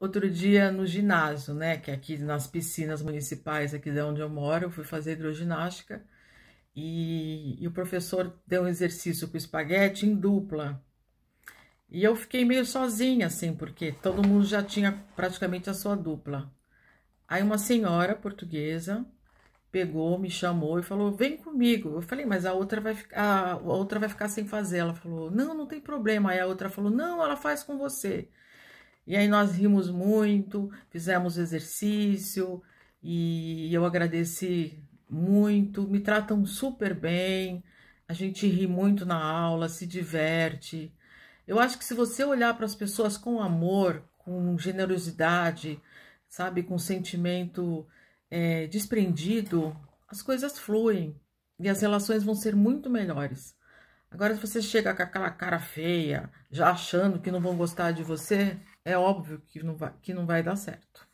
outro dia no ginásio, né? Que é aqui nas piscinas municipais, aqui de onde eu moro, eu fui fazer hidroginástica e, e o professor deu um exercício com espaguete em dupla. E eu fiquei meio sozinha, assim, porque todo mundo já tinha praticamente a sua dupla. Aí uma senhora portuguesa pegou, me chamou e falou: "Vem comigo". Eu falei: "Mas a outra vai ficar, a outra vai ficar sem fazer". Ela falou: "Não, não tem problema". Aí a outra falou: "Não, ela faz com você". E aí nós rimos muito, fizemos exercício e eu agradeci muito, me tratam super bem, a gente ri muito na aula, se diverte. Eu acho que se você olhar para as pessoas com amor, com generosidade, sabe, com sentimento é, desprendido, as coisas fluem e as relações vão ser muito melhores. Agora, se você chega com aquela cara feia, já achando que não vão gostar de você, é óbvio que não vai, que não vai dar certo.